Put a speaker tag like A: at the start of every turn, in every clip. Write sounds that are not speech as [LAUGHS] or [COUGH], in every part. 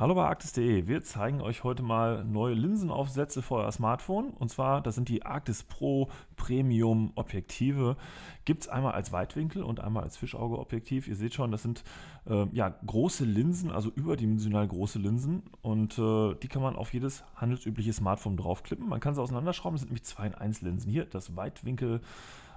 A: Hallo bei Arctis.de. Wir zeigen euch heute mal neue Linsenaufsätze für euer Smartphone. Und zwar, das sind die Arctis Pro Premium Objektive. Gibt es einmal als Weitwinkel und einmal als Fischauge-Objektiv. Ihr seht schon, das sind äh, ja, große Linsen, also überdimensional große Linsen. Und äh, die kann man auf jedes handelsübliche Smartphone draufklippen. Man kann sie auseinanderschrauben. Das sind nämlich 2 in 1 Linsen. Hier das Weitwinkel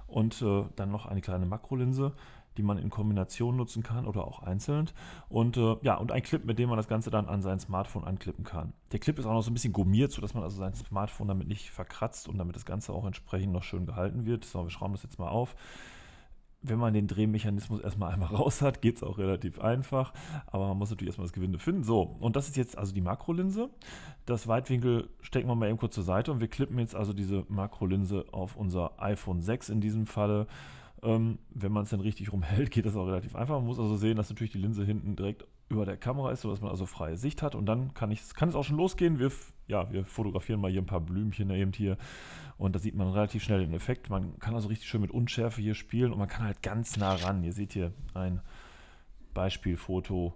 A: und äh, dann noch eine kleine Makrolinse die man in Kombination nutzen kann oder auch einzeln. Und äh, ja, und ein Clip, mit dem man das Ganze dann an sein Smartphone anklippen kann. Der Clip ist auch noch so ein bisschen gummiert, sodass man also sein Smartphone damit nicht verkratzt und damit das Ganze auch entsprechend noch schön gehalten wird. So, wir schrauben das jetzt mal auf wenn man den Drehmechanismus erstmal einmal [LAUGHS] raus hat, geht es auch relativ einfach. Aber man muss natürlich erstmal das Gewinde finden. So, und das ist jetzt also die Makrolinse. Das Weitwinkel stecken wir mal eben kurz zur Seite und wir klippen jetzt also diese Makrolinse auf unser iPhone 6 in diesem Falle. Ähm, wenn man es dann richtig rumhält, geht das auch relativ einfach. Man muss also sehen, dass natürlich die Linse hinten direkt über der Kamera ist, sodass man also freie Sicht hat. Und dann kann, ich, kann es auch schon losgehen. Wir, ja, wir fotografieren mal hier ein paar Blümchen eben hier. Und da sieht man relativ schnell den Effekt. Man kann also richtig schön mit Unschärfe hier spielen und man kann halt ganz nah ran. Ihr seht hier ein Beispielfoto.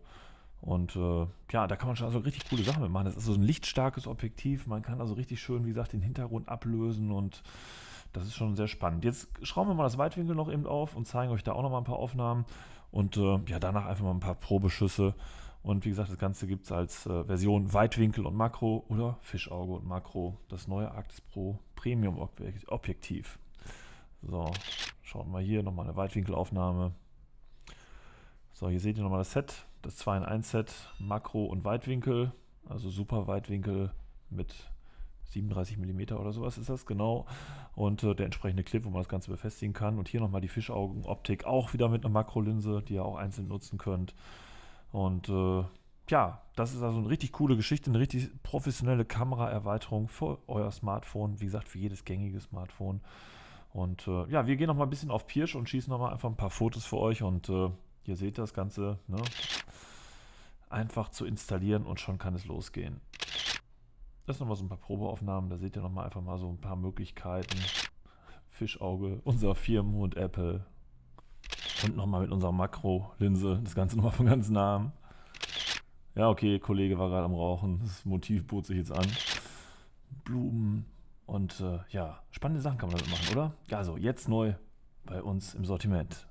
A: Und äh, ja, da kann man schon also richtig coole Sachen mit machen. Das ist so ein lichtstarkes Objektiv. Man kann also richtig schön, wie gesagt, den Hintergrund ablösen und das ist schon sehr spannend. Jetzt schrauben wir mal das Weitwinkel noch eben auf und zeigen euch da auch noch mal ein paar Aufnahmen und äh, ja, danach einfach mal ein paar Probeschüsse. Und wie gesagt, das Ganze gibt es als äh, Version Weitwinkel und Makro oder Fischauge und Makro, das neue Arctis Pro Premium Objekt Objektiv. So, schauen wir hier nochmal eine Weitwinkelaufnahme. So, hier seht ihr nochmal das Set, das 2 in 1 Set, Makro und Weitwinkel, also super Weitwinkel mit 37 mm oder sowas ist das genau. Und äh, der entsprechende Clip, wo man das Ganze befestigen kann. Und hier nochmal die Fischaugenoptik, auch wieder mit einer Makrolinse, die ihr auch einzeln nutzen könnt. Und äh, ja, das ist also eine richtig coole Geschichte, eine richtig professionelle Kameraerweiterung für euer Smartphone. Wie gesagt, für jedes gängige Smartphone. Und äh, ja, wir gehen nochmal ein bisschen auf Pirsch und schießen nochmal einfach ein paar Fotos für euch. Und äh, ihr seht das Ganze, ne? Einfach zu installieren und schon kann es losgehen. Das sind nochmal so ein paar Probeaufnahmen, da seht ihr nochmal einfach mal so ein paar Möglichkeiten. Fischauge, unser Firmenhund Apple. Und nochmal mit unserer Makro-Linse. das Ganze nochmal von ganz nah. Ja, okay, Kollege war gerade am Rauchen, das Motiv bot sich jetzt an. Blumen und äh, ja, spannende Sachen kann man damit machen, oder? Also, jetzt neu bei uns im Sortiment.